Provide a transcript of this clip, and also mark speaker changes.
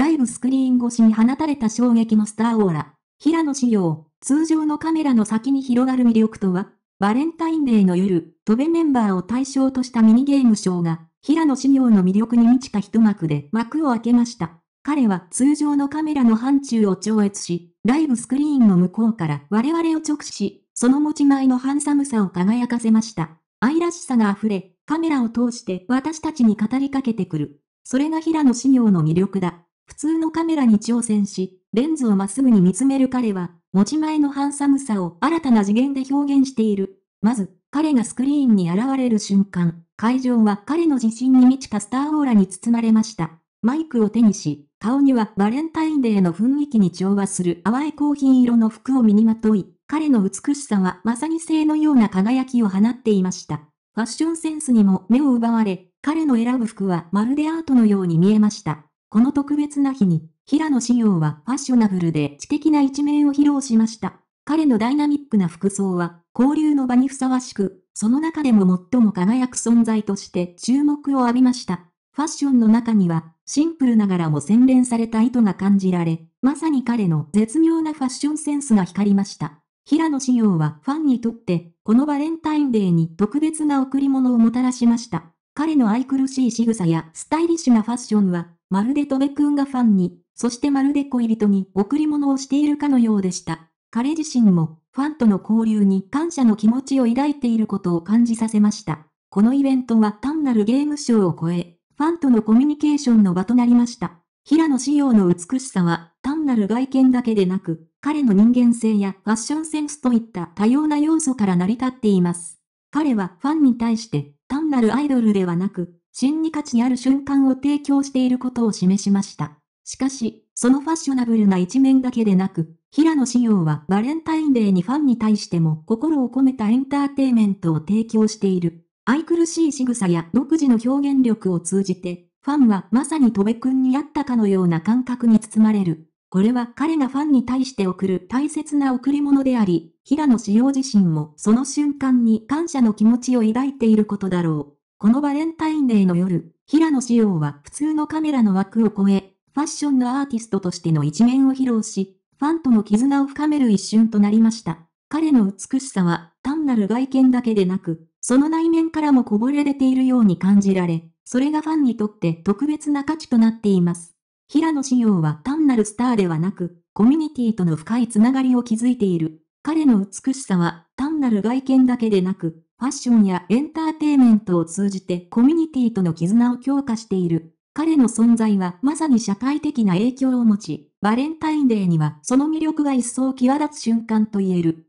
Speaker 1: ライブスクリーン越しに放たれた衝撃のスターオーラ。平野紫耀、通常のカメラの先に広がる魅力とは、バレンタインデーの夜、飛べメンバーを対象としたミニゲームショーが、平野紫耀の魅力に満ちた一幕で幕を開けました。彼は通常のカメラの範疇を超越し、ライブスクリーンの向こうから我々を直視し、その持ち前のハンサムさを輝かせました。愛らしさが溢れ、カメラを通して私たちに語りかけてくる。それが平野紫耀の魅力だ。普通のカメラに挑戦し、レンズをまっすぐに見つめる彼は、持ち前のハンサムさを新たな次元で表現している。まず、彼がスクリーンに現れる瞬間、会場は彼の自信に満ちたスターオーラに包まれました。マイクを手にし、顔にはバレンタインデーの雰囲気に調和する淡いコーヒー色の服を身にまとい、彼の美しさはまさに星のような輝きを放っていました。ファッションセンスにも目を奪われ、彼の選ぶ服はまるでアートのように見えました。この特別な日に、平野紫耀はファッショナブルで知的な一面を披露しました。彼のダイナミックな服装は、交流の場にふさわしく、その中でも最も輝く存在として注目を浴びました。ファッションの中には、シンプルながらも洗練された意図が感じられ、まさに彼の絶妙なファッションセンスが光りました。平野紫耀はファンにとって、このバレンタインデーに特別な贈り物をもたらしました。彼の愛くるしい仕草やスタイリッシュなファッションは、まるで戸部くんがファンに、そしてまるで恋人に贈り物をしているかのようでした。彼自身も、ファンとの交流に感謝の気持ちを抱いていることを感じさせました。このイベントは単なるゲームショーを超え、ファンとのコミュニケーションの場となりました。平野仕様の美しさは、単なる外見だけでなく、彼の人間性やファッションセンスといった多様な要素から成り立っています。彼はファンに対して、単なるアイドルではなく、真に価値ある瞬間を提供していることを示しました。しかし、そのファッショナブルな一面だけでなく、平野紫耀はバレンタインデーにファンに対しても心を込めたエンターテイメントを提供している。愛くるしい仕草や独自の表現力を通じて、ファンはまさに戸部君に会ったかのような感覚に包まれる。これは彼がファンに対して贈る大切な贈り物であり、平野紫耀自身もその瞬間に感謝の気持ちを抱いていることだろう。このバレンタインデーの夜、平野紫耀は普通のカメラの枠を超え、ファッションのアーティストとしての一面を披露し、ファンとの絆を深める一瞬となりました。彼の美しさは単なる外見だけでなく、その内面からもこぼれ出ているように感じられ、それがファンにとって特別な価値となっています。平野紫耀は単なるスターではなく、コミュニティとの深いつながりを築いている。彼の美しさは単なる外見だけでなく、ファッションやエンターテイメントを通じてコミュニティとの絆を強化している。彼の存在はまさに社会的な影響を持ち、バレンタインデーにはその魅力が一層際立つ瞬間と言える。